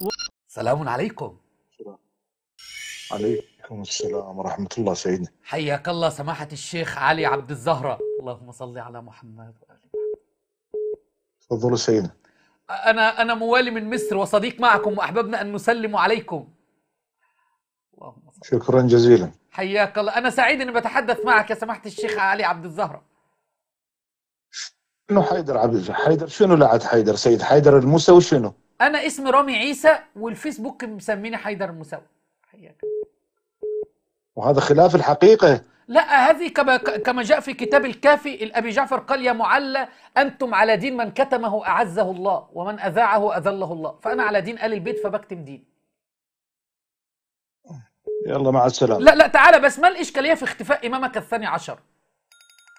و... سلام عليكم عليكم السلام ورحمة الله سيدنا حياك الله سماحة الشيخ علي عبد الزهرة اللهم صل على محمد محمد تفضلوا سيدنا أنا أنا موالي من مصر وصديق معكم وأحببنا أن نسلم عليكم اللهم صل شكرا جزيلا حياك الله أنا سعيد أني بتحدث معك يا سماحة الشيخ علي عبد الزهرة شنو حيدر عبد الزهرة حيدر شنو لعد حيدر سيد حيدر الموسى وشنو انا اسمي رامي عيسى والفيسبوك مسميني حيدر المساوي حياك وهذا خلاف الحقيقه لا هذه كما كما جاء في كتاب الكافي الابي جعفر قال يا معلى انتم على دين من كتمه اعزه الله ومن اذاعه اذله الله فانا على دين ال البيت فبكتم ديني يلا مع السلامه لا لا تعالى بس ما الاشكاليه في اختفاء امامك الثاني عشر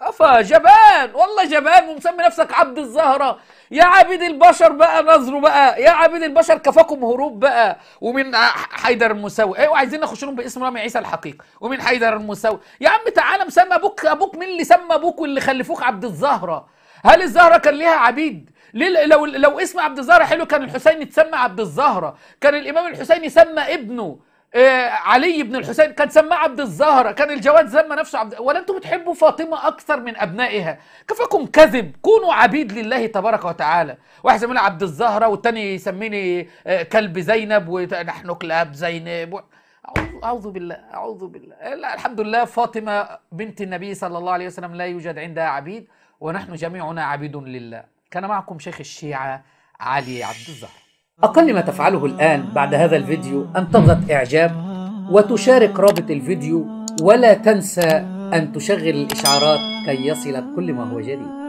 افا جبان والله جبان ومسمي نفسك عبد الزهرة يا عبيد البشر بقى نظره بقى يا عبيد البشر كفاكم هروب بقى ومن حيدر المساوي ايوه عايزين نخش لهم باسم رامي عيسى الحقيقي ومن حيدر المساوي يا عم تعالى مسمى ابوك ابوك مين اللي سمى ابوك واللي خلفوك عبد الزهرة هل الزهرة كان ليها عبيد ليه لو لو اسم عبد الزهرة حلو كان الحسين يتسمى عبد الزهرة كان الامام الحسين يسمى ابنه آه علي بن الحسين كان سماه عبد الزهره كان الجواد سمى نفسه عبد ولا انتم بتحبوا فاطمه اكثر من ابنائها كفاكم كذب كونوا عبيد لله تبارك وتعالى واحد يسميني عبد الزهره والتاني يسميني آه، كلب زينب ونحن كلاب زينب و... أعوذ بالله أعوذ بالله لا الحمد لله فاطمة بنت النبي صلى الله عليه وسلم لا يوجد عندها عبيد ونحن جميعنا عبيد لله كان معكم شيخ الشيعة علي عبد الزهر أقل ما تفعله الآن بعد هذا الفيديو أن تضغط إعجاب وتشارك رابط الفيديو ولا تنسى أن تشغل الإشعارات كي يصلك كل ما هو جديد